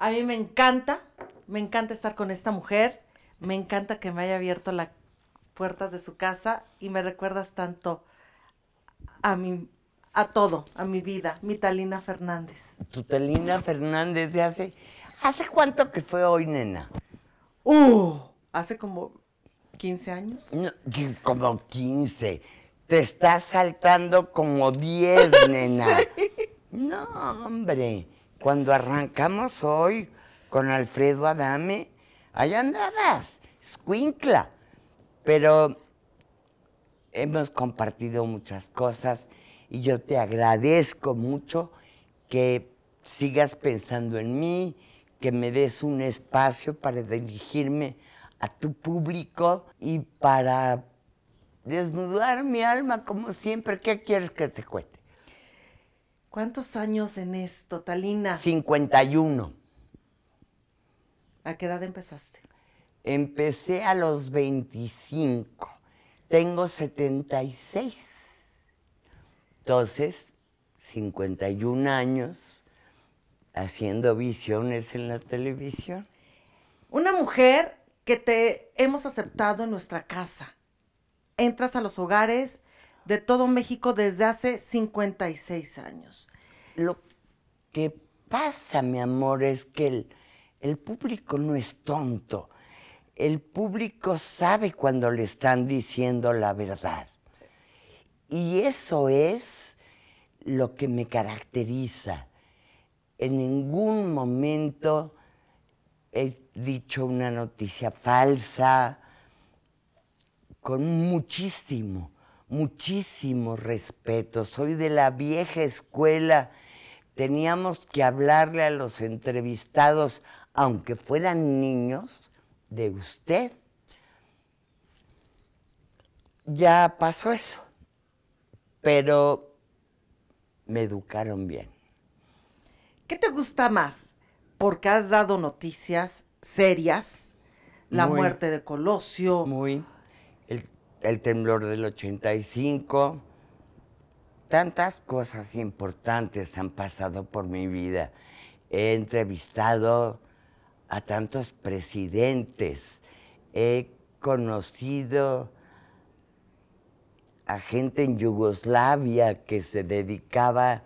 A mí me encanta, me encanta estar con esta mujer, me encanta que me haya abierto las puertas de su casa y me recuerdas tanto a mí, a todo, a mi vida, mi Talina Fernández. Tu Talina Fernández de hace ¿Hace cuánto que fue hoy, nena? Uh, hace como 15 años. No, como 15. Te estás saltando como 10, nena. No, hombre. Cuando arrancamos hoy con Alfredo Adame, allá andabas, escuincla. Pero hemos compartido muchas cosas y yo te agradezco mucho que sigas pensando en mí, que me des un espacio para dirigirme a tu público y para desnudar mi alma como siempre. ¿Qué quieres que te cuente? ¿Cuántos años en esto, Talina? 51. ¿A qué edad empezaste? Empecé a los 25. Tengo 76. Entonces, 51 años haciendo visiones en la televisión. Una mujer que te hemos aceptado en nuestra casa. Entras a los hogares de todo México desde hace 56 años. Lo que pasa, mi amor, es que el, público no es tonto. El público sabe cuando le están diciendo la verdad. Y eso es lo que me caracteriza. En ningún momento he dicho una noticia falsa, con muchísimo muchísimo respeto, soy de la vieja escuela, teníamos que hablarle a los entrevistados, aunque fueran niños, de usted. Ya pasó eso, pero me educaron bien. ¿Qué te gusta más? Porque has dado noticias serias, la muerte de Colosio. Muy el temblor del 85, tantas cosas importantes han pasado por mi vida. He entrevistado a tantos presidentes, he conocido a gente en Yugoslavia que se dedicaba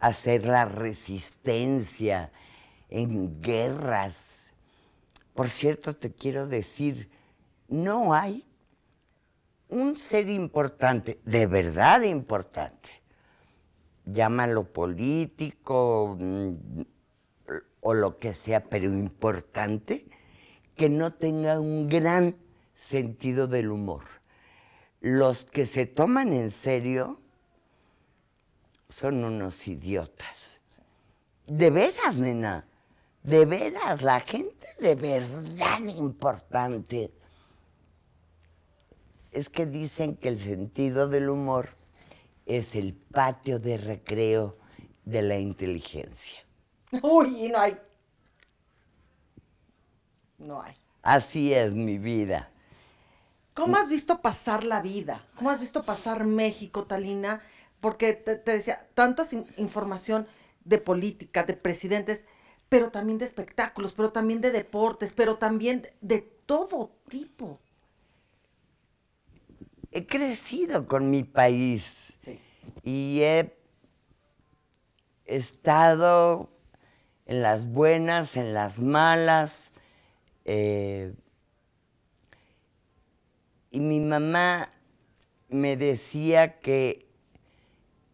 a hacer la resistencia en guerras. Por cierto, te quiero decir, no hay un ser importante, de verdad importante, llámalo político mm, o lo que sea, pero importante, que no tenga un gran sentido del humor. Los que se toman en serio son unos idiotas. De veras, nena. De veras, la gente de verdad importante es que dicen que el sentido del humor es el patio de recreo de la inteligencia. Uy, no hay. No hay. Así es mi vida. ¿Cómo has visto pasar la vida? ¿Cómo has visto pasar México, Talina? Porque te, te decía, tanta información de política, de presidentes, pero también de espectáculos, pero también de deportes, pero también de todo tipo he crecido con mi país y he estado en las buenas, en las malas. Eh, y mi mamá me decía que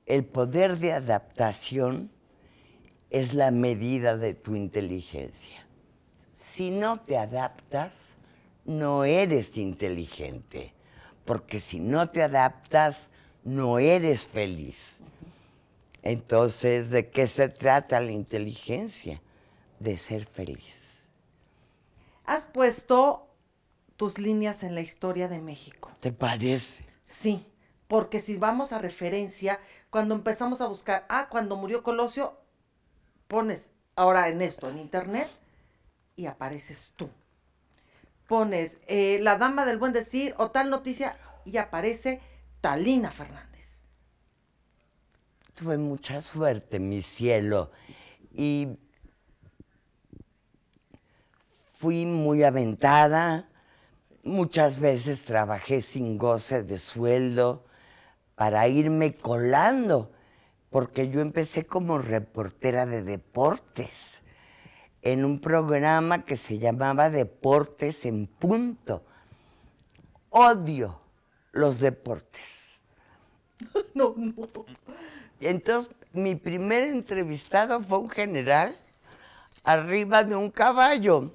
el poder de adaptación es la medida de tu inteligencia. Si no te adaptas, no eres inteligente porque si no te adaptas, no eres feliz. Entonces, ¿de qué se trata la inteligencia? De ser feliz. Has puesto tus líneas en la historia de México. ¿Te parece? Sí, porque si vamos a referencia, cuando empezamos a buscar, ah, cuando murió Colosio, pones ahora en esto, en internet, y apareces tú pones eh, la dama del buen decir o tal noticia y aparece Talina Fernández. Tuve mucha suerte, mi cielo, y fui muy aventada. Muchas veces trabajé sin goce de sueldo para irme colando, porque yo empecé como reportera de deportes en un programa que se llamaba Deportes en Punto. Odio los deportes. No, no. Entonces, mi primer entrevistado fue un general arriba de un caballo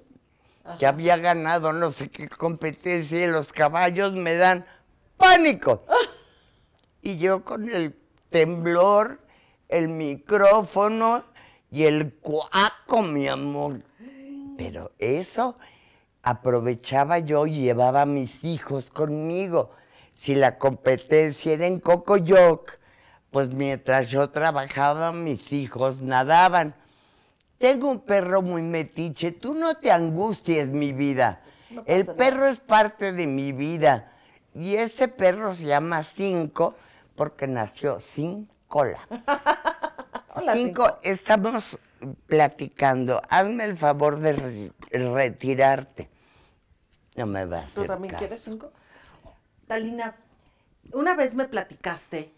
que había ganado no sé qué competencia y los caballos me dan pánico. Y yo con el temblor, el micrófono, y el cuaco, mi amor. Pero eso aprovechaba yo y llevaba a mis hijos conmigo. Si la competencia era en Cocoyoc, pues mientras yo trabajaba, mis hijos nadaban. Tengo un perro muy metiche, tú no te angusties, mi vida. el perro es parte de mi vida. Y este perro se llama Cinco porque nació Cinco cola. Hola, cinco, estamos platicando. Hazme el favor de retirarte. No me vas a ¿Tú también quieres cinco? Talina, una vez me platicaste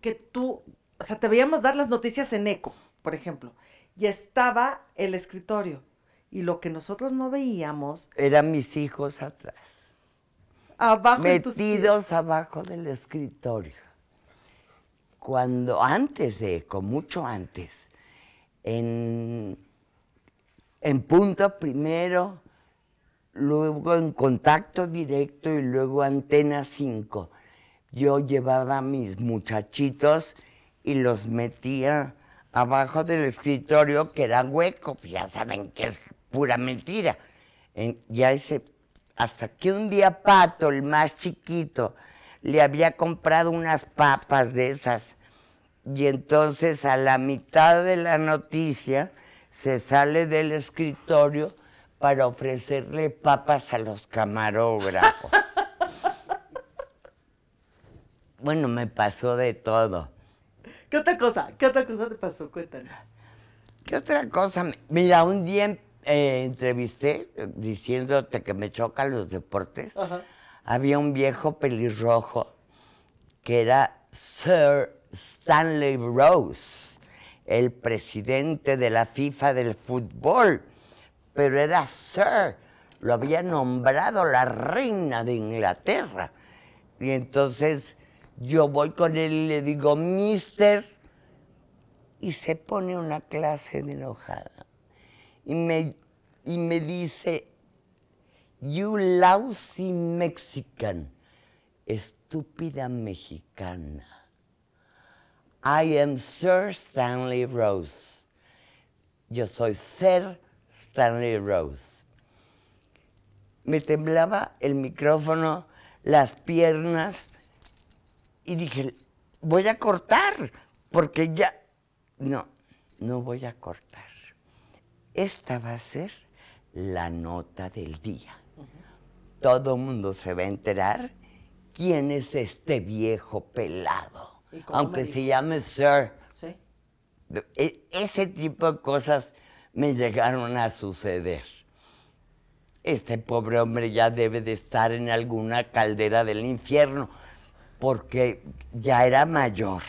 que tú, o sea, te veíamos dar las noticias en eco, por ejemplo, y estaba el escritorio. Y lo que nosotros no veíamos... Eran mis hijos atrás. Abajo metidos tus abajo del escritorio cuando antes de, con mucho antes, en, punto primero, luego en contacto directo y luego antena 5. Yo llevaba a mis muchachitos y los metía abajo del escritorio que era hueco, pues ya saben que es pura mentira. ya ese, hasta que un día Pato, el más chiquito, le había comprado unas papas de esas. Y entonces a la mitad de la noticia se sale del escritorio para ofrecerle papas a los camarógrafos. bueno, me pasó de todo. ¿Qué otra cosa? ¿Qué otra cosa te pasó? Cuéntanos. ¿Qué otra cosa? Mira, un día eh, entrevisté eh, diciéndote que me chocan los deportes había un viejo pelirrojo que era Sir Stanley Rose, el presidente de la FIFA del fútbol, pero era Sir, lo había nombrado la reina de Inglaterra. Y entonces yo voy con él y le digo, mister, y se pone una clase de enojada. Y me, y me dice, You lousy Mexican. Estúpida mexicana. I am Sir Stanley Rose. Yo soy Sir Stanley Rose. Me temblaba el micrófono, las piernas, y dije, voy a cortar, porque ya... No, no voy a cortar. Esta va a ser la nota del día todo el mundo se va a enterar quién es este viejo pelado, aunque se llame Sir. ¿Sí? E, ese tipo de cosas me llegaron a suceder. Este pobre hombre ya debe de estar en alguna caldera del infierno, porque ya era mayor.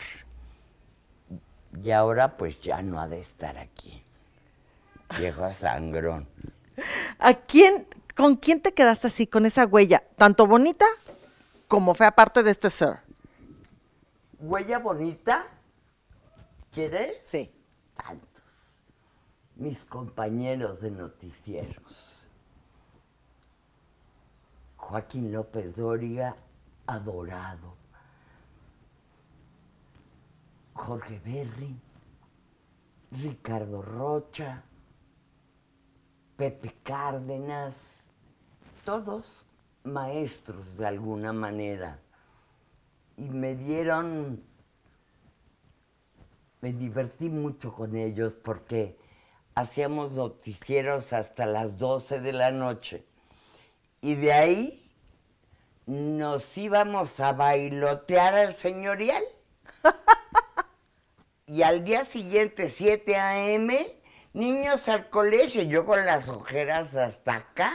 Y ahora pues ya no ha de estar aquí. Viejo sangrón. ¿A quién ¿Con quién te quedaste así, con esa huella, tanto bonita como fea, aparte de este ser? ¿Huella bonita? ¿Quieres? Sí. Tantos. Mis compañeros de noticieros. Joaquín López Doria, adorado. Jorge Berry, Ricardo Rocha, Pepe Cárdenas, todos maestros de alguna manera y me dieron, me divertí mucho con ellos porque hacíamos noticieros hasta las 12 de la noche y de ahí nos íbamos a bailotear al señorial. y al día siguiente, 7 a.m., niños al colegio, yo con las ojeras hasta acá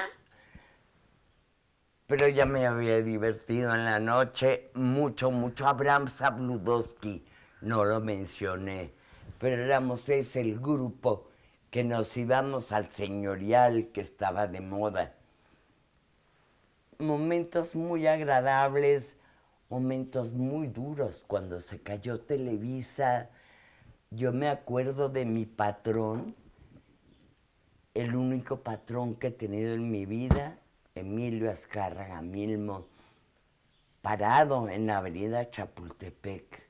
pero ya me había divertido en la noche mucho, mucho. Abraham Sabludowski no lo mencioné, pero éramos ese el grupo que nos íbamos al señorial que estaba de moda. Momentos muy agradables, momentos muy duros cuando se cayó Televisa. Yo me acuerdo de mi patrón, el único patrón que he tenido en mi vida, Emilio Azcárraga Milmo, parado en la avenida Chapultepec,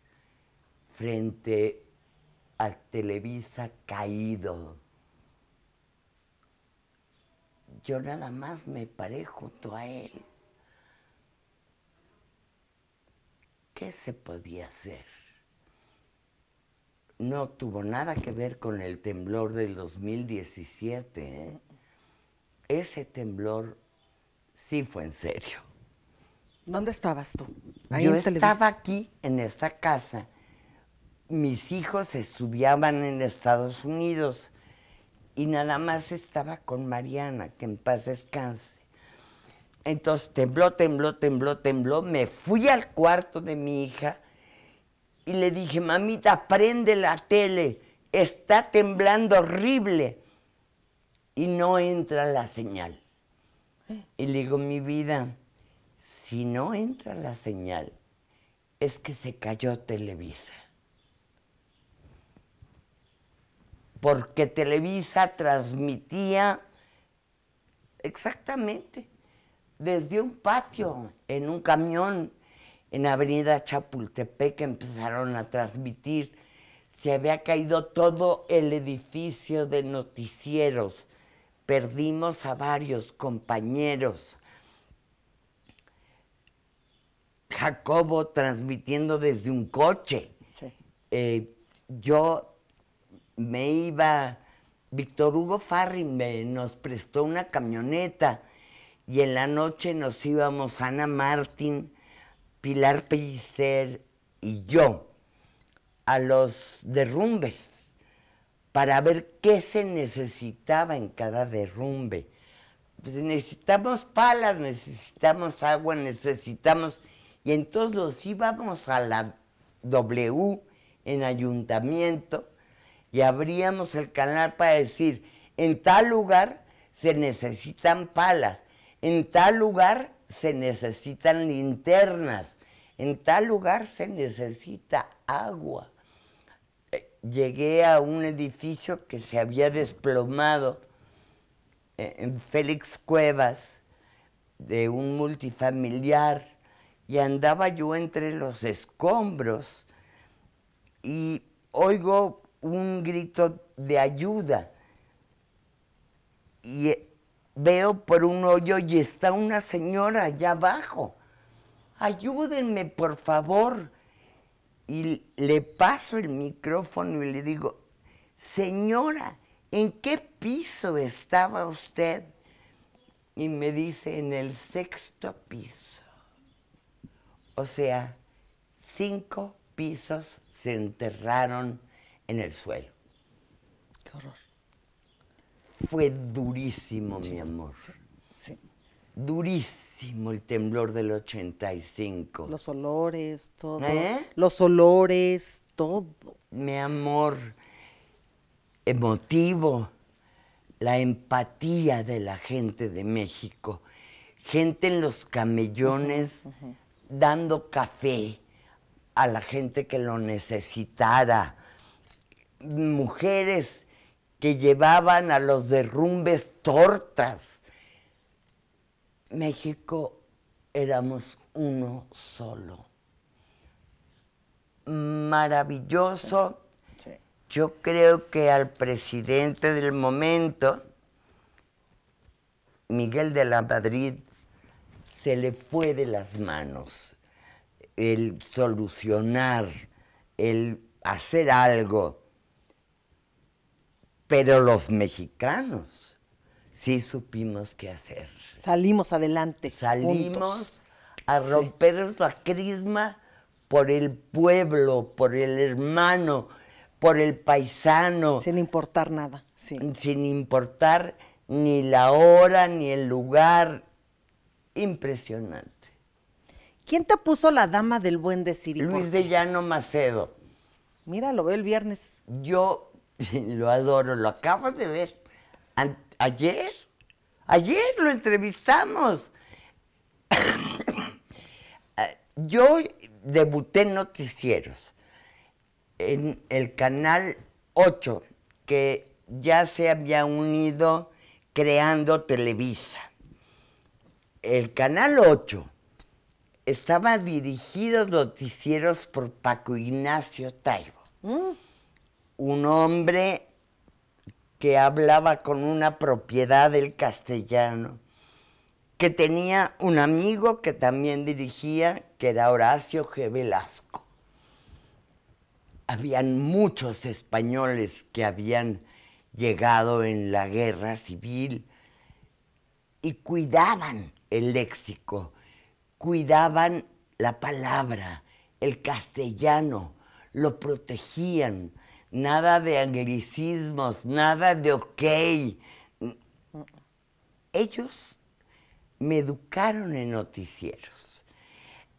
frente a Televisa caído. Yo nada más me paré junto a él. ¿Qué se podía hacer? No tuvo nada que ver con el temblor del 2017. ¿eh? Ese temblor sí fue en serio. ¿Dónde estabas tú? Yo estaba aquí, en esta casa. Mis hijos estudiaban en Estados Unidos y nada más estaba con Mariana, que en paz descanse. Entonces tembló, tembló, tembló, tembló. Me fui al cuarto de mi hija y le dije, mamita, prende la tele, está temblando horrible. Y no entra la señal. Y le digo, mi vida, si no entra la señal, es que se cayó Televisa. Porque Televisa transmitía exactamente desde un patio, en un camión, en Avenida Chapultepec, empezaron a transmitir. Se había caído todo el edificio de noticieros perdimos a varios compañeros. Jacobo transmitiendo desde un coche. Eh, yo me iba, Víctor Hugo Farri nos prestó una camioneta y en la noche nos íbamos Ana Martín, Pilar Pellicer y yo a los derrumbes para ver qué se necesitaba en cada derrumbe. Pues, necesitamos palas, necesitamos agua, necesitamos... Y entonces los íbamos a la W en ayuntamiento y abríamos el canal para decir, en tal lugar se necesitan palas, en tal lugar se necesitan linternas, en tal lugar se necesita agua llegué a un edificio que se había desplomado eh, en Félix Cuevas, de un multifamiliar, y andaba yo entre los escombros y oigo un grito de ayuda. Y eh, veo por un hoyo y está una señora allá abajo. Ayúdenme, por favor y le paso el micrófono y le digo, señora, ¿en qué piso estaba usted? Y me dice, en el sexto piso. O sea, cinco pisos se enterraron en el suelo. Qué horror. Fue durísimo, mi amor. Sí. Durísimo el temblor del 85. Los olores, todo. ¿Eh? Los olores, todo. Mi amor, emotivo, la empatía de la gente de México. Gente en los camellones dando café a la gente que lo necesitara. Mujeres que llevaban a los derrumbes tortas México éramos uno solo. Maravilloso. Yo creo que al presidente del momento, Miguel de la Madrid, se le fue de las manos el solucionar, el hacer algo. Pero los mexicanos sí supimos qué hacer. Salimos adelante. Salimos a romper la crisma por el pueblo, por el hermano, por el paisano. Sin importar nada, Sin importar ni la hora, ni el lugar. Impresionante. ¿Quién te puso la dama del buen decir? Luis de Llano Macedo. Mira, lo veo el viernes. Yo lo adoro, lo acabas de ver. ayer Ayer lo entrevistamos. Yo debuté en noticieros en el canal 8, que ya se había unido creando Televisa. El canal 8 estaba dirigido noticieros por Paco Ignacio Taibo, mm. un hombre que hablaba con una propiedad del castellano, que tenía un amigo que también dirigía, que era Horacio G. Velasco. Habían muchos españoles que habían llegado en la guerra civil y cuidaban el léxico, cuidaban la palabra, el castellano, lo protegían, nada de anglicismos, nada de ok. Ellos me educaron en noticieros.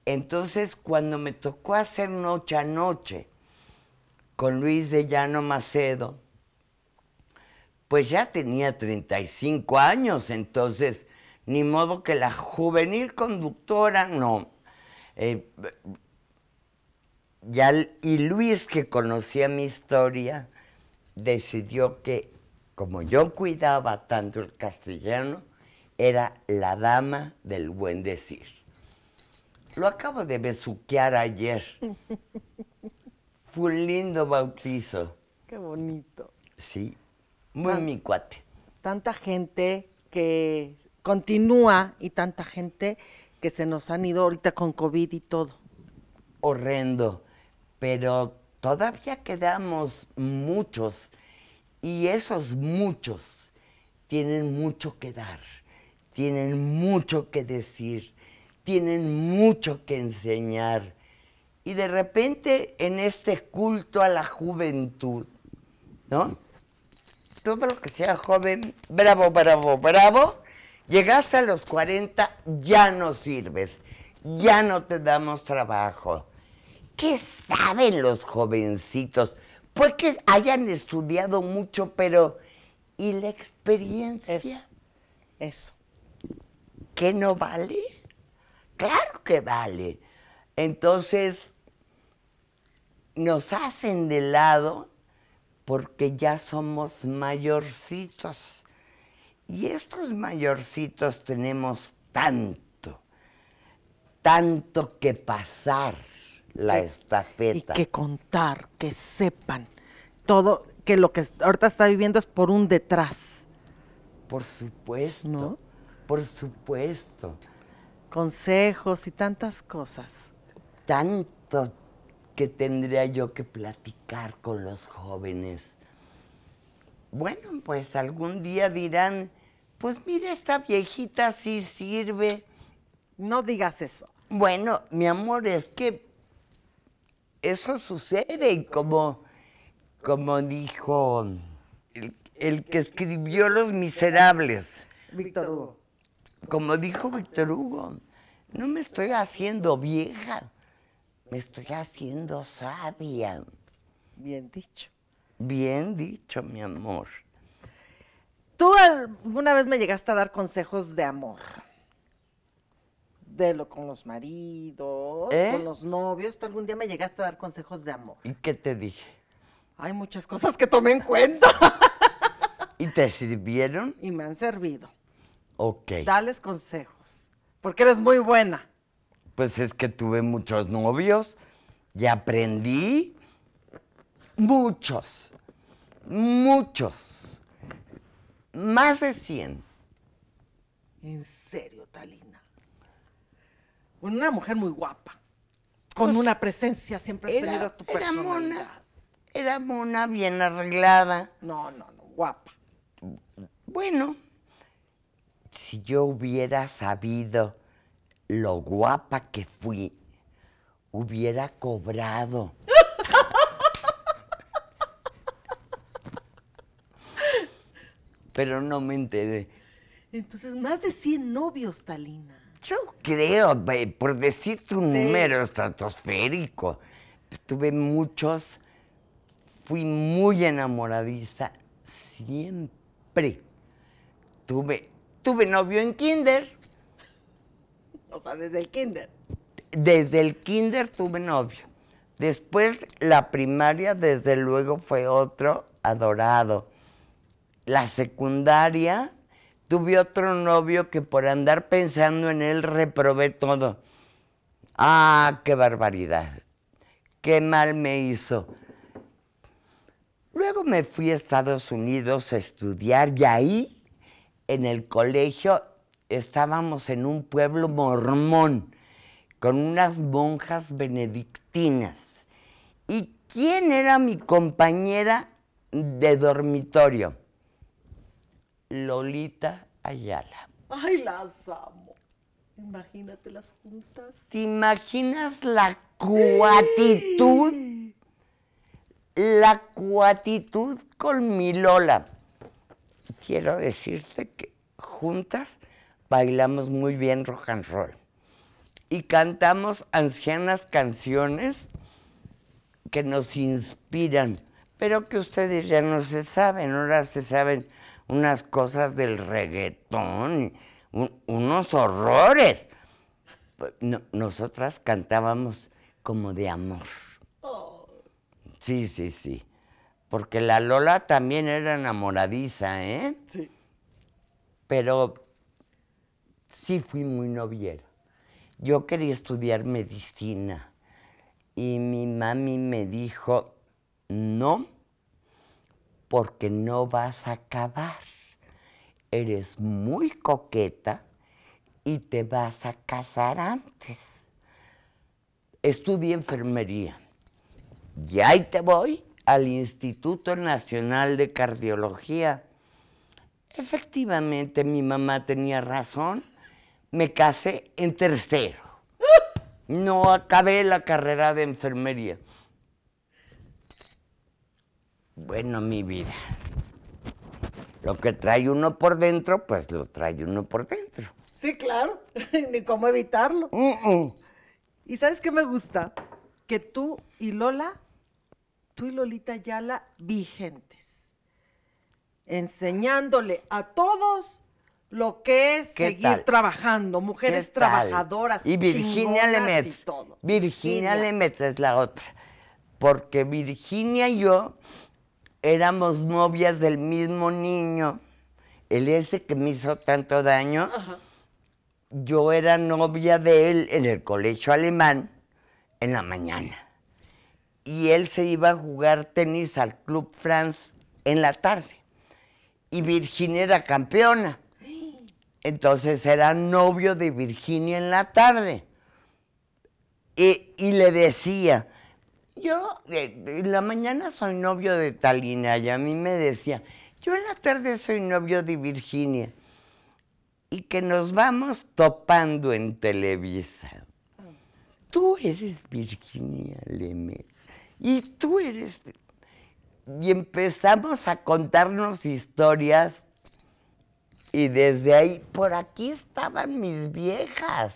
Entonces, cuando me tocó hacer noche a noche con Luis de Llano Macedo, pues ya tenía 35 años, entonces, ni modo que la juvenil conductora, no. Eh, y Luis, que conocía mi historia, decidió que como yo cuidaba tanto el castellano, era la dama del buen decir. Lo acabo de besuquear ayer. Fue un lindo bautizo. Qué bonito. Sí, muy mi cuate. Tanta gente que continúa y tanta gente que se nos han ido ahorita con COVID y todo. Horrendo pero todavía quedamos muchos y esos muchos tienen mucho que dar, tienen mucho que decir, tienen mucho que enseñar. Y de repente en este culto a la juventud, ¿no? Todo lo que sea joven, bravo, bravo, bravo, llegaste a los 40, ya no sirves, ya no te damos trabajo ¿Qué saben los jovencitos? Pues que hayan estudiado mucho, pero ¿y la experiencia? Eso. ¿Que ¿Qué no vale? Claro que vale. Entonces, nos hacen de lado porque ya somos mayorcitos. Y estos mayorcitos tenemos tanto, tanto que pasar la estafeta. Y que contar, que sepan todo, que lo que ahorita está viviendo es por un detrás. Por supuesto, ¿no? por supuesto. Consejos y tantas cosas. Tanto que tendría yo que platicar con los jóvenes. Bueno, pues algún día dirán, pues mira, esta viejita sí sirve. No digas eso. Bueno, mi amor, es que eso sucede, como, como dijo el, el que escribió Los Miserables. Víctor Hugo. Como dijo Víctor Hugo, no me estoy haciendo vieja, me estoy haciendo sabia. Bien dicho. Bien dicho, mi amor. Tú alguna vez me llegaste a dar consejos de amor de lo con los maridos, ¿Eh? con los novios. Tú algún día me llegaste a dar consejos de amor. ¿Y qué te dije? Hay muchas cosas que tomé en cuenta. ¿Y te sirvieron? Y me han servido. Ok. Dales consejos, porque eres muy buena. Pues es que tuve muchos novios y aprendí muchos, muchos. Más de 100. ¿En serio, Talín? una mujer muy guapa, con pues, una presencia siempre tu personalidad. Era mona, era mona, bien arreglada. No, no, no, guapa. Bueno, si yo hubiera sabido lo guapa que fui, hubiera cobrado. Pero no me enteré. Entonces, más de 100 novios, Talina. Yo creo, por decir tu número estratosférico, tuve muchos, fui muy enamoradiza siempre. Tuve, tuve novio en kinder. O sea, desde el kinder. Desde el kinder tuve novio. Después la primaria, desde luego, fue otro adorado. La secundaria, Tuve otro novio que por andar pensando en él reprobé todo. Ah, qué barbaridad. Qué mal me hizo. Luego me fui a Estados Unidos a estudiar y ahí, en el colegio, estábamos en un pueblo mormón con unas monjas benedictinas. ¿Y quién era mi compañera de dormitorio? Lolita Ayala. Ay, las amo. Imagínate las juntas. ¿Te imaginas la cuatitud? La cuatitud con mi Lola. Quiero decirte que juntas bailamos muy bien rock and roll y cantamos ancianas canciones que nos inspiran, pero que ustedes ya no se saben, ahora se saben unas cosas del reggaetón, unos horrores. nosotras cantábamos como de amor. Sí, sí, sí. Porque la Lola también era enamoradiza, ¿eh? Sí. Pero sí fui muy noviera. Yo quería estudiar medicina y mi mami me dijo, no, porque no vas a acabar. Eres muy coqueta y te vas a casar antes. Estudié enfermería. Y ahí te voy al Instituto Nacional de Cardiología. Efectivamente, mi mamá tenía razón. Me casé en tercero. No acabé la carrera de enfermería. Bueno, mi vida. Lo que trae uno por dentro, pues lo trae uno por dentro. Sí, claro. Ni cómo evitarlo. ¿Y sabes qué me gusta? Que tú y Lola, tú y Lolita Yala, vigentes. Enseñándole a todos lo que es seguir trabajando, mujeres trabajadoras. Y Virginia le Y Virginia, Virginia le es la otra. Porque Virginia y yo éramos novias del mismo niño, el ese que me hizo tanto daño, yo era novia de él en el colegio alemán en la mañana. Y él se iba a jugar tenis al Club France en la tarde. Y Virginia era campeona. Entonces era novio de Virginia en la tarde. E, y le decía, yo eh, en la mañana soy novio de Talina y a mí me decía, yo en la tarde soy novio de Virginia y que nos vamos topando en Televisa. Tú eres Virginia Lemet y tú eres... Y empezamos a contarnos historias y desde ahí, por aquí estaban mis viejas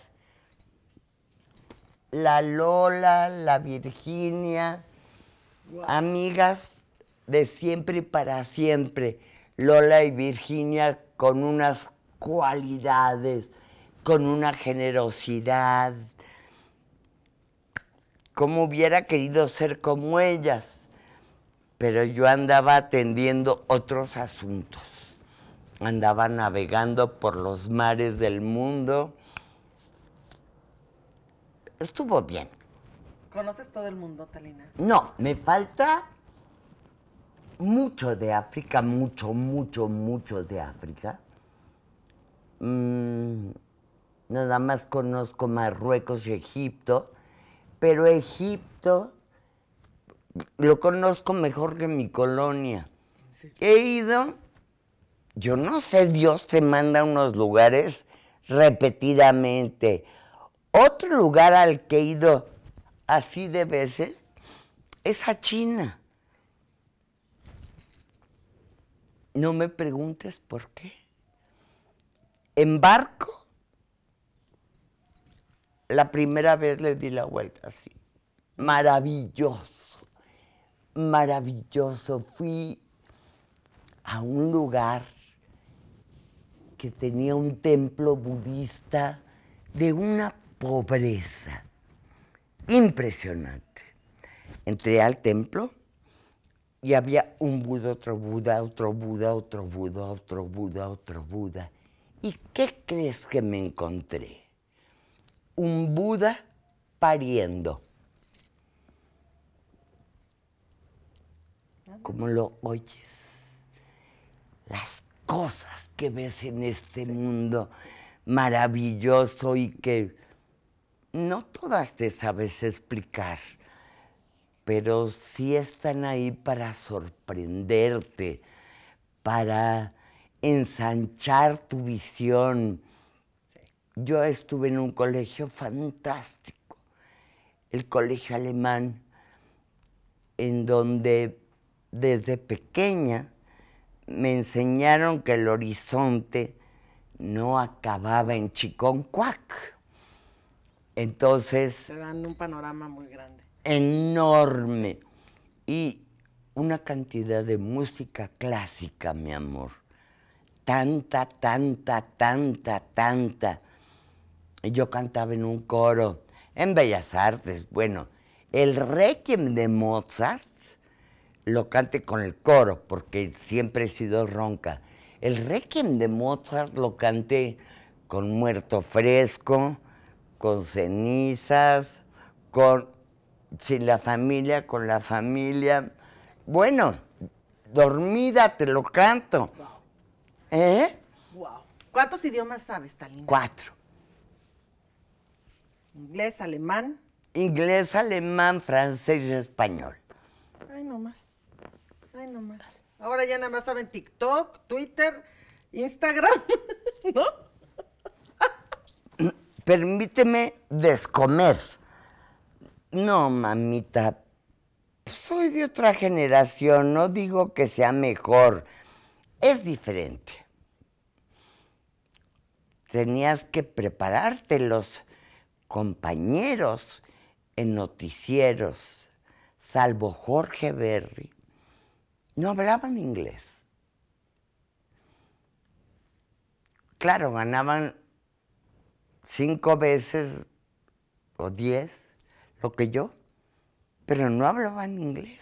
la Lola, la Virginia, amigas de siempre y para siempre. Lola y Virginia con unas cualidades, con una generosidad, como hubiera querido ser como ellas, pero yo andaba atendiendo otros asuntos, andaba navegando por los mares del mundo estuvo bien. ¿Conoces todo el mundo, Talina? No, me falta mucho de África, mucho, mucho, mucho de África. Mm, nada más conozco Marruecos y Egipto, pero Egipto lo conozco mejor que mi colonia. He ido, yo no sé, Dios te manda a unos lugares repetidamente otro lugar al que he ido así de veces es a China. No me preguntes por qué. En barco, la primera vez le di la vuelta así. Maravilloso, maravilloso. Fui a un lugar que tenía un templo budista de una pobreza impresionante. Entré al templo y había un Buda, otro Buda, otro Buda, otro Buda, otro Buda, otro Buda. ¿Y qué crees que me encontré? Un Buda pariendo. ¿Cómo lo oyes? Las cosas que ves en este mundo maravilloso y que no todas te sabes explicar, pero sí están ahí para sorprenderte, para ensanchar tu visión. Yo estuve en un colegio fantástico, el colegio alemán, en donde desde pequeña me enseñaron que el horizonte no acababa en Chiconcuac entonces... se dan un panorama muy grande. Enorme. Y una cantidad de música clásica, mi amor. Tanta, tanta, tanta, tanta. Yo cantaba en un coro, en Bellas Artes. Bueno, el Requiem de Mozart lo cante con el coro, porque siempre he sido ronca. El Requiem de Mozart lo canté con Muerto Fresco, con cenizas, con sin la familia, con la familia. Bueno, dormida te lo canto. ¿Eh? Wow. ¿Cuántos idiomas sabes, Talina? Cuatro. Inglés, alemán. Inglés, alemán, francés y español. Ay, no más. Ay, no Ahora ya nada más saben TikTok, Twitter, Instagram, ¿no? permíteme descomer. No, mamita, soy de otra generación, no digo que sea mejor, es diferente. Tenías que prepararte los compañeros en noticieros, salvo Jorge Berry, no hablaban inglés. Claro, ganaban cinco veces o diez lo que yo, pero no hablaban inglés.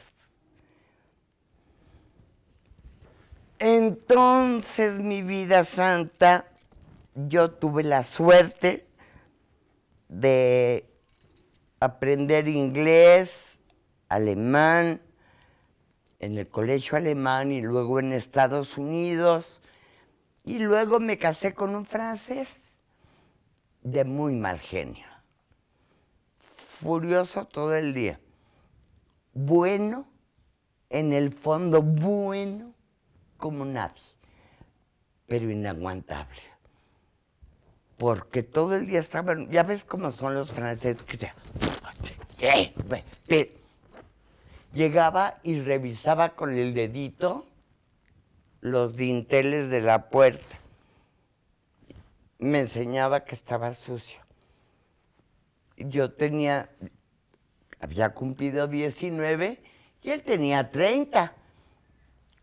Entonces, mi vida santa, yo tuve la suerte de aprender inglés, alemán, en el colegio alemán y luego en Estados Unidos. Y luego me casé con un francés de muy mal genio. Furioso todo el día. Bueno, en el fondo bueno como nadie, pero inaguantable. Porque todo el día estaba... ya ves cómo son los franceses, ¡Eh! llegaba y revisaba con el dedito los dinteles de la puerta me enseñaba que estaba sucio. Yo tenía, había cumplido 19 y él tenía 30.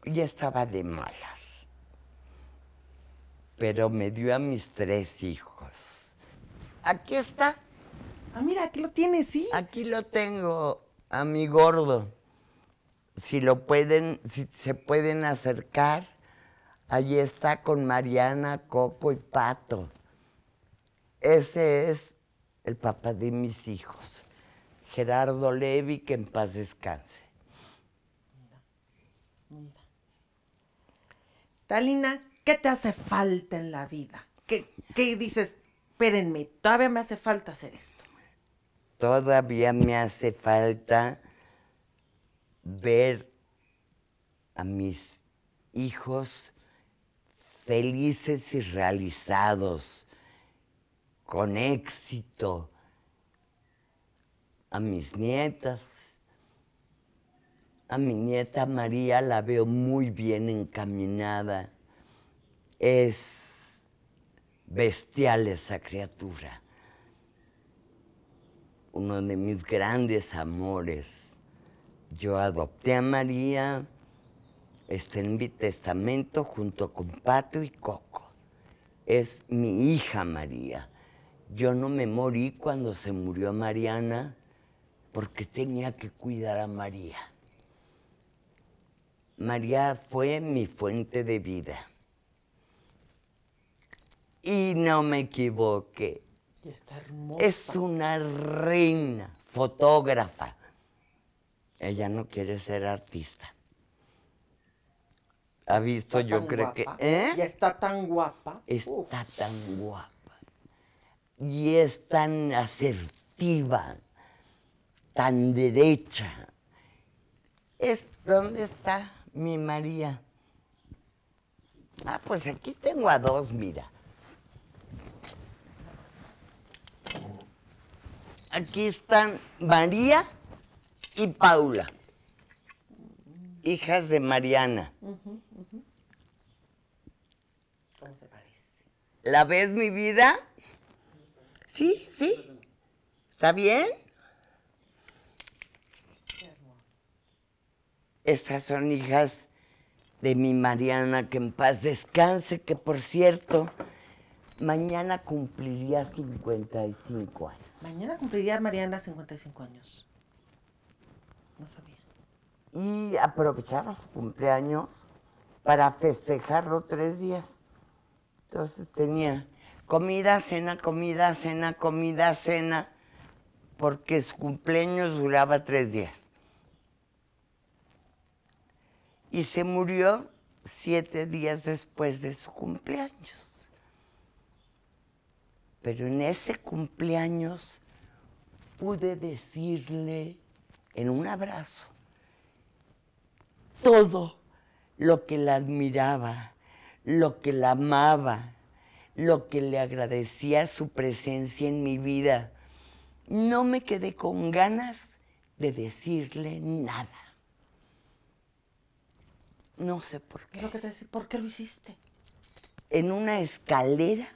Y estaba de malas. Pero me dio a mis tres hijos. Aquí está. Ah, mira, aquí lo tiene, sí. Aquí lo tengo, a mi gordo. Si lo pueden, si se pueden acercar Allí está con Mariana, Coco y Pato. Ese es el papá de mis hijos, Gerardo Levi, que en paz descanse. Talina, ¿qué te hace falta en la vida? ¿Qué, ¿Qué, dices? Espérenme, todavía me hace falta hacer esto. Todavía me hace falta ver a mis hijos felices y realizados, con éxito, a mis nietas. A mi nieta María la veo muy bien encaminada. Es bestial esa criatura. Uno de mis grandes amores. Yo adopté a María está en mi testamento junto con Pato y Coco. Es mi hija María. Yo no me morí cuando se murió Mariana porque tenía que cuidar a María. María fue mi fuente de vida. Y no me equivoqué. Es una reina, fotógrafa. Ella no quiere ser artista ha visto, yo creo que. ¿eh? está tan guapa. Está tan guapa. Y es tan asertiva, tan derecha. Es, ¿Dónde está mi María? Ah, pues aquí tengo a dos, mira. Aquí están María y Paula, hijas de Mariana. ¿La ves, mi vida? Sí, sí. ¿Está bien? Estas son hijas de mi Mariana, que en paz descanse, que por cierto, mañana cumpliría 55 años. Mañana cumpliría Mariana 55 años. No sabía. Y aprovechaba su cumpleaños para festejarlo tres días. Entonces tenía comida, cena, comida, cena, comida, cena, porque su cumpleaños duraba tres días. Y se murió siete días después de su cumpleaños. Pero en ese cumpleaños pude decirle en un abrazo todo lo que la admiraba lo que la amaba, lo que le agradecía su presencia en mi vida. No me quedé con ganas de decirle nada. No sé por qué. ¿Por qué lo hiciste? En una escalera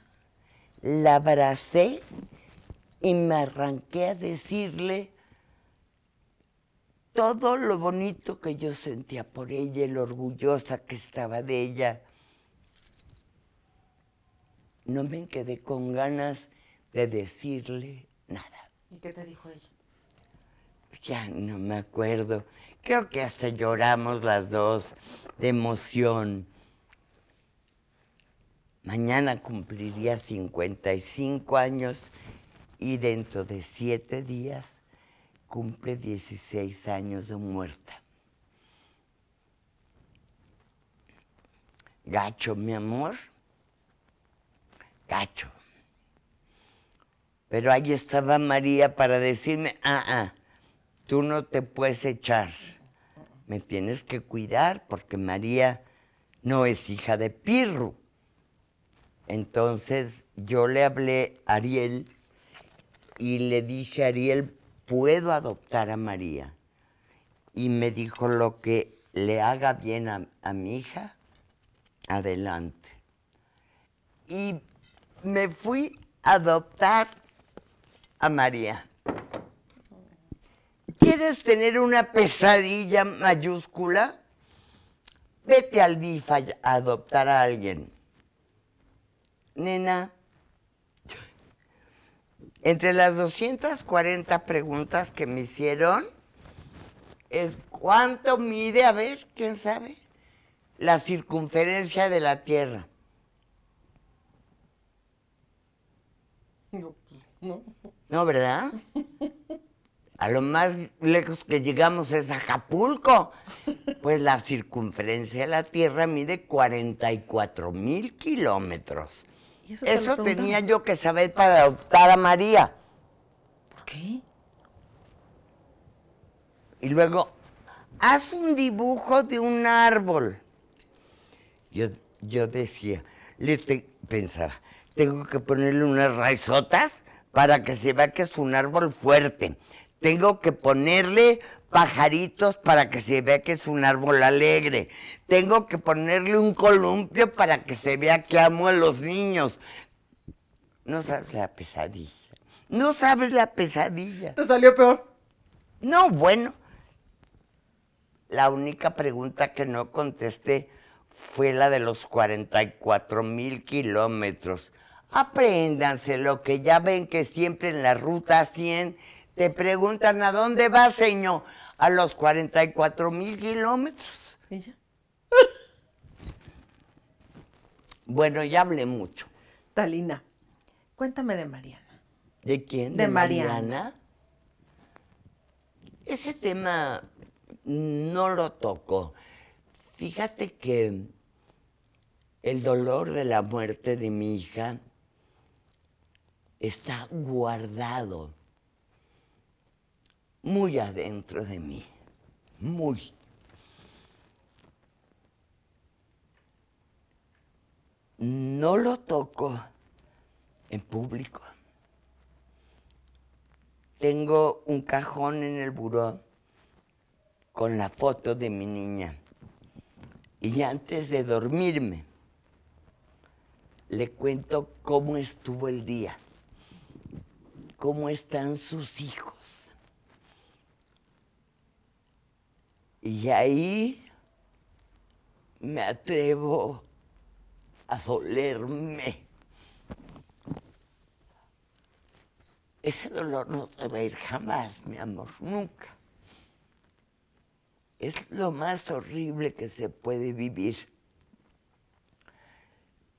la abracé y me arranqué a decirle todo lo bonito que yo sentía por ella, lo orgullosa que estaba de ella, no me quedé con ganas de decirle nada. ¿Y qué te dijo ella? Ya no me acuerdo. Creo que hasta lloramos las dos de emoción. Mañana cumpliría 55 años y dentro de siete días cumple 16 años de muerta. Gacho, mi amor. Gacho. Pero ahí estaba María para decirme, ah, ah, tú no te puedes echar. Me tienes que cuidar porque María no es hija de pirru, Entonces yo le hablé a Ariel y le dije a Ariel, puedo adoptar a María. Y me dijo, lo que le haga bien a, a mi hija, adelante. Y me fui a adoptar a María. ¿Quieres tener una pesadilla mayúscula? Vete al DIF a adoptar a alguien. Nena, entre las 240 preguntas que me hicieron, es cuánto mide, a ver, quién sabe, la circunferencia de la Tierra. Pues, no, ¿verdad? A lo más lejos que llegamos es Acapulco. Pues la circunferencia de la Tierra mide 44 mil kilómetros. Eso, tenía yo que saber para adoptar a María. ¿Por qué? Y luego, haz un dibujo de un árbol. Yo, yo decía, le te, pensaba, tengo que ponerle unas raizotas para que se vea que es un árbol fuerte. Tengo que ponerle pajaritos para que se vea que es un árbol alegre. Tengo que ponerle un columpio para que se vea que amo a los niños. No sabes la pesadilla. No sabes la pesadilla. ¿Te salió peor? No, bueno. La única pregunta que no contesté fue la de los 44 mil kilómetros. Apréndanse lo que ya ven que siempre en la ruta 100 te preguntan a dónde vas, señor. A los 44 mil kilómetros. bueno, ya hablé mucho. Talina, cuéntame de Mariana. ¿De quién? De, Mariana. Ese tema no lo toco. Fíjate que el dolor de la muerte de mi hija está guardado muy adentro de mí, muy. No lo toco en público. Tengo un cajón en el buró con la foto de mi niña. Y antes de dormirme, le cuento cómo estuvo el día cómo están sus hijos. Y ahí me atrevo a dolerme. Ese dolor no se va a ir jamás, mi amor, nunca. Es lo más horrible que se puede vivir.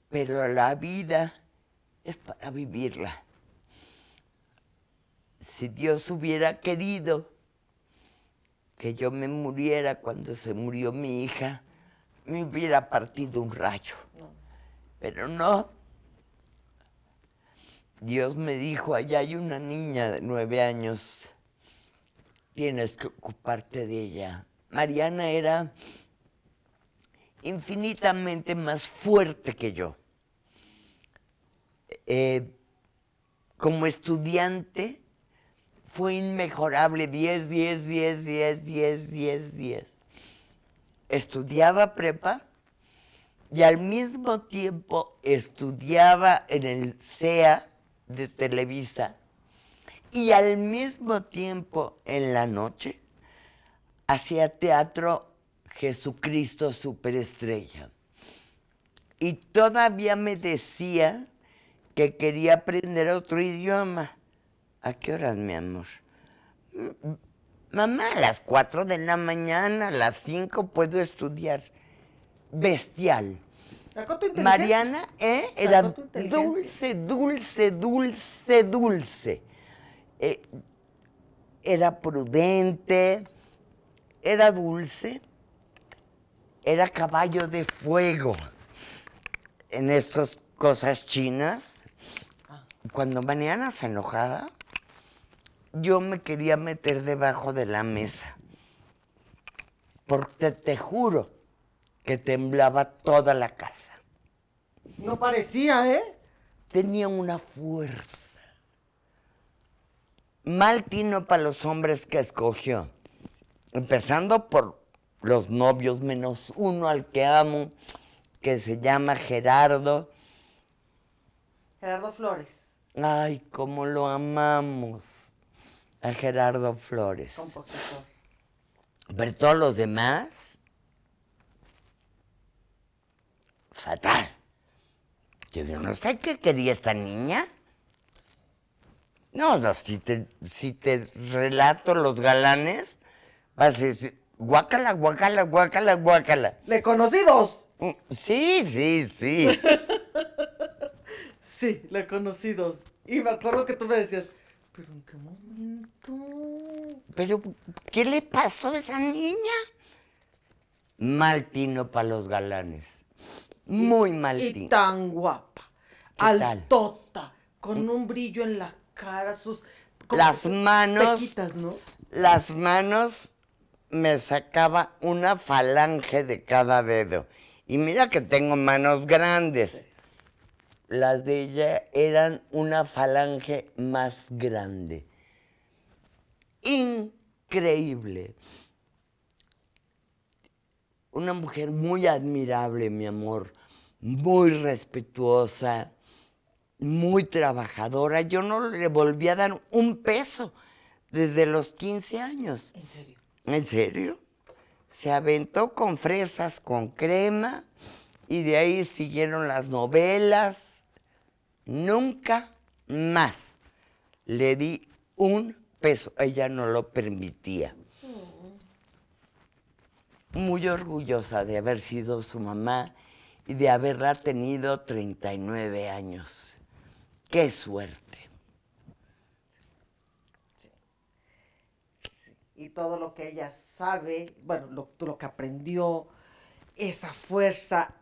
Pero la vida es para vivirla si Dios hubiera querido que yo me muriera cuando se murió mi hija, me hubiera partido un rayo. Pero no. Dios me dijo, allá hay una niña de nueve años, tienes que ocuparte de ella. Mariana era infinitamente más fuerte que yo. Eh, como estudiante, fue inmejorable. 10, 10, 10, 10, 10, 10, 10. Estudiaba prepa y al mismo tiempo estudiaba en el CEA de Televisa y al mismo tiempo en la noche hacía teatro Jesucristo Superestrella. Y todavía me decía que quería aprender otro idioma. ¿A qué horas, mi amor? Mm, mamá, a las 4 de la mañana, a las 5 puedo estudiar. Bestial. Sacó tu Mariana, ¿eh? Era dulce, dulce, dulce, dulce. Eh, era prudente, era dulce, era caballo de fuego. En estas cosas chinas, ah. cuando Mariana se enojaba, yo me quería meter debajo de la mesa, porque te juro que temblaba toda la casa. No parecía, ¿eh? Tenía una fuerza. Mal tino para los hombres que escogió, empezando por los novios menos uno al que amo, que se llama Gerardo. Gerardo Flores. Ay, cómo lo amamos a Gerardo Flores. Compositor. Pero todos los demás, fatal. Yo no sé qué quería esta niña. No, no si, te, si te relato los galanes, vas a decir, guácala, guácala, guácala, guácala. ¿Le conocidos? Mm, sí, sí, sí. sí, le conocidos. Y me acuerdo que tú me decías, pero en qué momento. Pero, ¿qué le pasó a esa niña? Maltino para los galanes. Muy mal Y tan guapa. Altota, con ¿Eh? un brillo en la cara, sus. Las manos. Las manos me sacaba una falange de cada dedo. Y mira que tengo manos grandes las de ella eran una falange más grande. Increíble. Una mujer muy admirable, mi amor, muy respetuosa, muy trabajadora. Yo no le volví a dar un peso desde los 15 años. ¿En serio? ¿En serio? Se aventó con fresas, con crema, y de ahí siguieron las novelas Nunca más le di un peso. Ella no lo permitía. Muy orgullosa de haber sido su mamá y de haberla tenido 39 años. ¡Qué suerte! y todo lo que ella sabe, bueno, lo, lo, que aprendió, esa fuerza,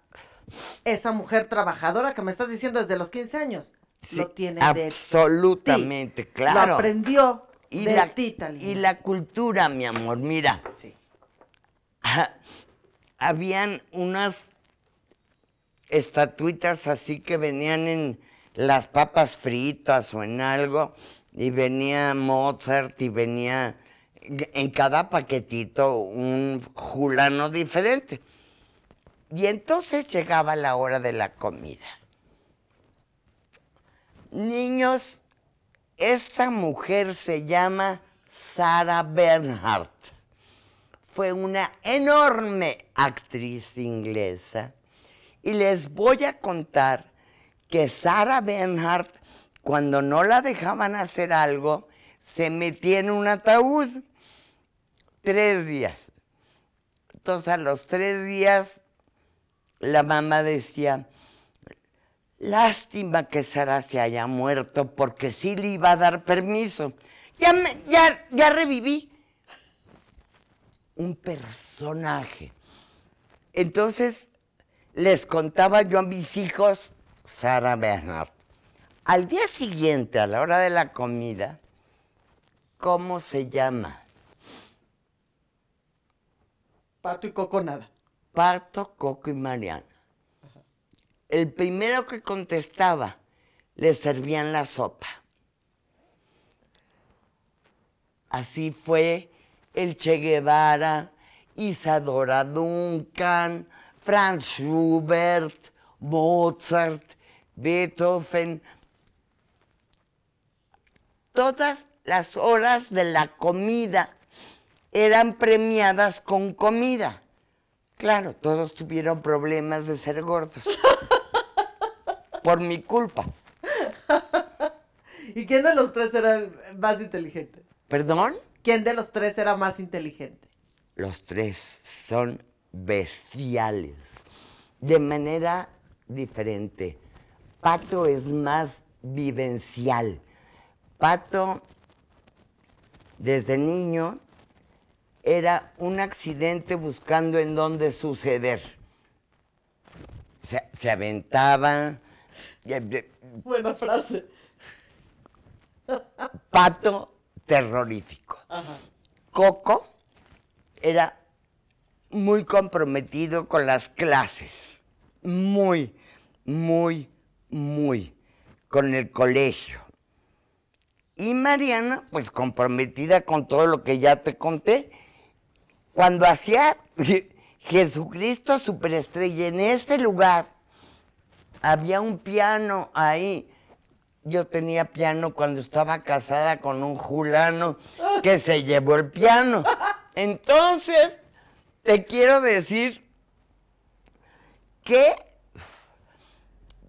esa mujer trabajadora que me estás diciendo desde los 15 años. lo tiene absolutamente, claro. Lo aprendió y la, ti, Y la cultura, mi amor, mira. Sí. habían unas estatuitas así que venían en las papas fritas o en algo, y venía Mozart y venía en cada paquetito un julano diferente. Y entonces llegaba la hora de la comida. Niños, esta mujer se llama Sarah Bernhardt. Fue una enorme actriz inglesa. Y les voy a contar que Sarah Bernhardt, cuando no la dejaban hacer algo, se metía en un ataúd tres días. Entonces a los tres días la mamá decía, lástima que Sara se haya muerto porque sí le iba a dar permiso. Ya, ya, reviví un personaje. Entonces, les contaba yo a mis hijos, Sara Bernard. Al día siguiente, a la hora de la comida, ¿cómo se llama? Pato y Coconada. Pato, Coco y Mariana. El primero que contestaba, le servían la sopa. Así fue el Che Guevara, Isadora Duncan, Franz Schubert, Mozart, Beethoven. Todas las horas de la comida eran premiadas con comida. Claro, todos tuvieron problemas de ser gordos. por mi culpa. ¿Y quién de los tres era más inteligente? ¿Perdón? ¿Quién de los tres era más inteligente? Los tres son bestiales, de manera diferente. Pato es más vivencial. Pato, desde niño, era un accidente buscando en dónde suceder. Se, aventaban. Buena frase. Pato terrorífico. Coco era muy comprometido con las clases. Muy, muy, muy. Con el colegio. Y Mariana, pues comprometida con todo lo que ya te conté cuando hacía Jesucristo Superestrella en este lugar, había un piano ahí. Yo tenía piano cuando estaba casada con un julano que se llevó el piano. Entonces, te quiero decir que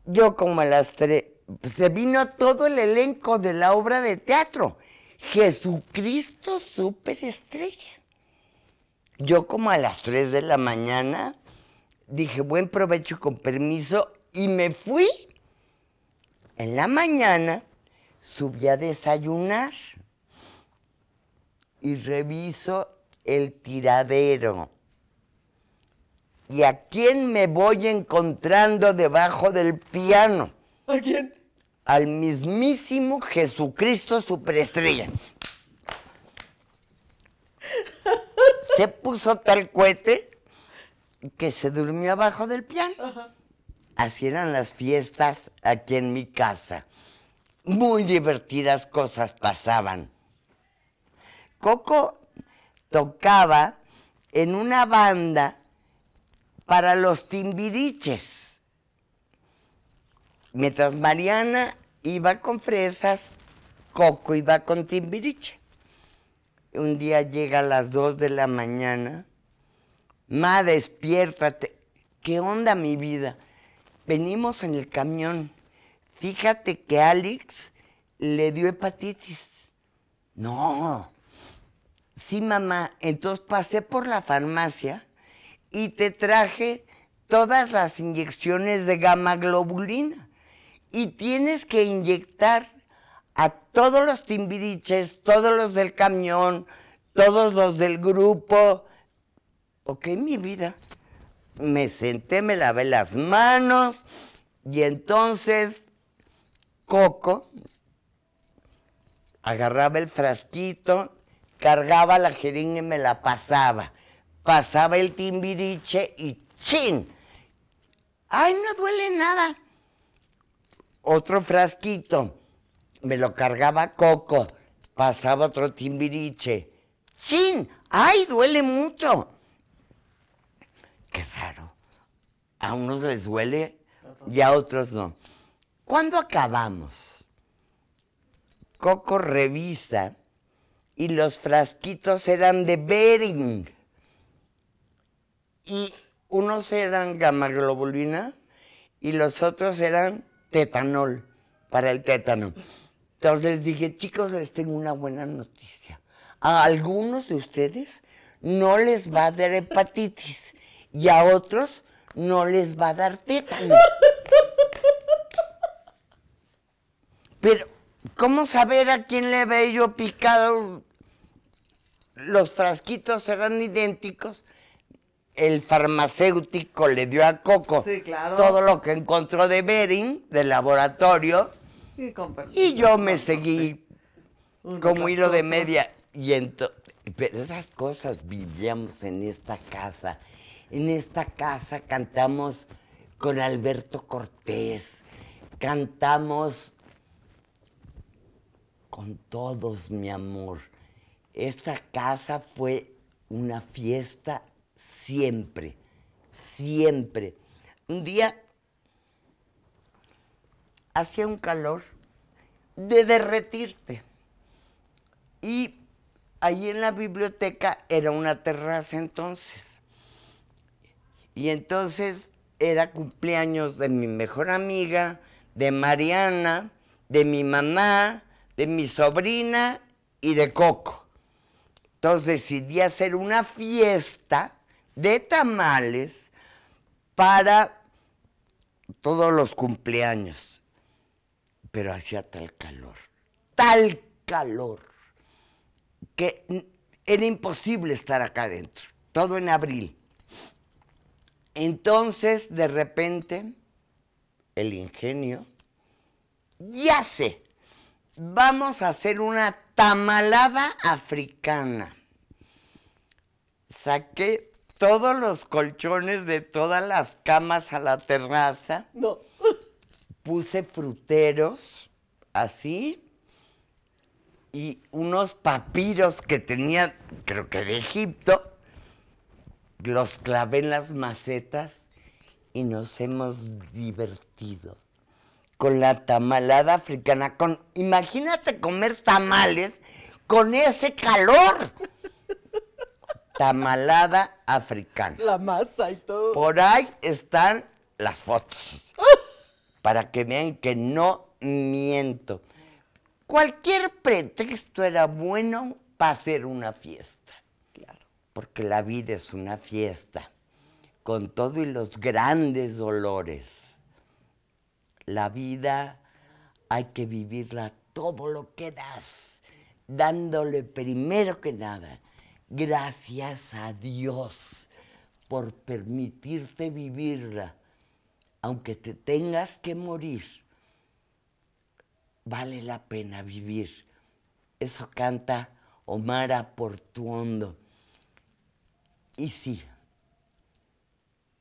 yo como a las tres, se vino todo el elenco de la obra de teatro, Jesucristo Superestrella. Yo como a las 3 de la mañana dije, buen provecho con permiso, y me fui. En la mañana subí a desayunar y reviso el tiradero. ¿Y a quién me voy encontrando debajo del piano? ¿A quién? Al mismísimo Jesucristo Superestrella se puso tal cohete que se durmió abajo del piano. Así eran las fiestas aquí en mi casa. Muy divertidas cosas pasaban. Coco tocaba en una banda para los timbiriches. Mientras Mariana iba con fresas, Coco iba con timbiriche un día llega a las 2 de la mañana, ma, despiértate, ¿qué onda mi vida? Venimos en el camión, fíjate que Alex le dio hepatitis. No, sí mamá, entonces pasé por la farmacia y te traje todas las inyecciones de gamma globulina y tienes que inyectar a todos los timbiriches, todos los del camión, todos los del grupo. Ok, mi vida. Me senté, me lavé las manos y entonces Coco agarraba el frasquito, cargaba la jeringa y me la pasaba. Pasaba el timbiriche y ¡chin! ¡Ay, no duele nada! Otro frasquito me lo cargaba Coco, pasaba otro timbiriche. ¡Chin! ¡Ay, duele mucho! Qué raro. A unos les duele y a otros no. ¿Cuándo acabamos? Coco revisa y los frasquitos eran de Bering. Y unos eran globulina y los otros eran tetanol, para el tétano. Entonces les dije, chicos, les tengo una buena noticia. A algunos de ustedes no les va a dar hepatitis y a otros no les va a dar tétano. Pero, ¿cómo saber a quién le había yo picado? Los frasquitos eran idénticos. El farmacéutico le dio a Coco todo lo que encontró de Bering, del laboratorio y, yo me seguí como hilo de media. Y entonces, esas cosas vivíamos en esta casa. En esta casa cantamos con Alberto Cortés, cantamos con todos, mi amor. Esta casa fue una fiesta siempre, siempre. Un día hacía un calor de derretirte. Y ahí en la biblioteca era una terraza entonces. Y entonces era cumpleaños de mi mejor amiga, de Mariana, de mi mamá, de mi sobrina y de Coco. Entonces decidí hacer una fiesta de tamales para todos los cumpleaños pero hacía tal calor, tal calor, que era imposible estar acá adentro, todo en abril. Entonces, de repente, el ingenio, ya sé, vamos a hacer una tamalada africana. Saqué todos los colchones de todas las camas a la terraza. No puse fruteros, así, y unos papiros que tenía, creo que de Egipto, los clavé en las macetas y nos hemos divertido con la tamalada africana. Con, imagínate comer tamales con ese calor. Tamalada africana. La masa y todo. Por ahí están las fotos. para que vean que no miento. Cualquier pretexto era bueno para hacer una fiesta. Claro. Porque la vida es una fiesta, con todo y los grandes dolores. La vida hay que vivirla todo lo que das, dándole primero que nada gracias a Dios por permitirte vivirla aunque te tengas que morir, vale la pena vivir. Eso canta Omara Portuondo. Y sí,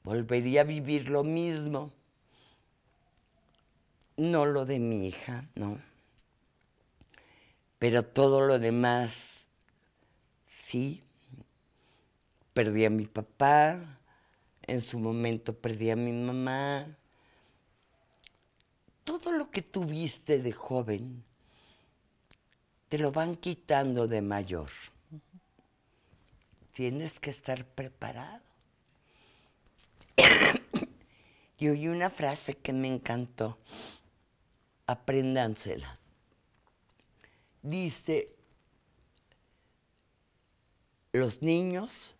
volvería a vivir lo mismo. No lo de mi hija, no. Pero todo lo demás, sí. Perdí a mi papá, en su momento perdí a mi mamá. Todo lo que tuviste de joven te lo van quitando de mayor. Tienes que estar preparado. y oí una frase que me encantó. Apréndansela. Dice, los niños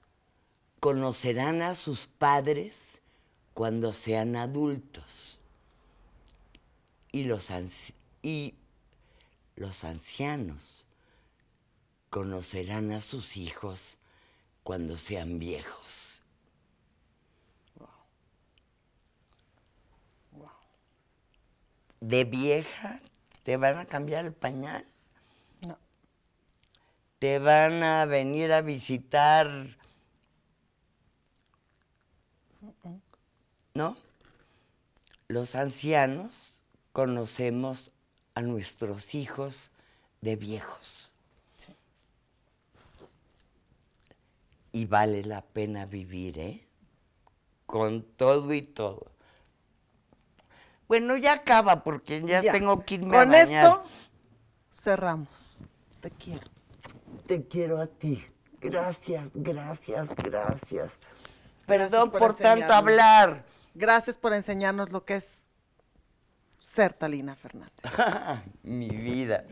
conocerán a sus padres cuando sean adultos y los, y los ancianos conocerán a sus hijos cuando sean viejos. Wow. Wow. De vieja te van a cambiar el pañal. No. Te van a venir a visitar ¿no? Los ancianos conocemos a nuestros hijos de viejos. Y vale la pena vivir, ¿eh? Con todo y todo. Bueno, ya acaba porque ya, tengo que irme Con esto cerramos. Te quiero. Te quiero a ti. Gracias, gracias, gracias. Perdón por tanto hablar. Gracias por enseñarnos lo que es ser Talina Fernández. Mi vida.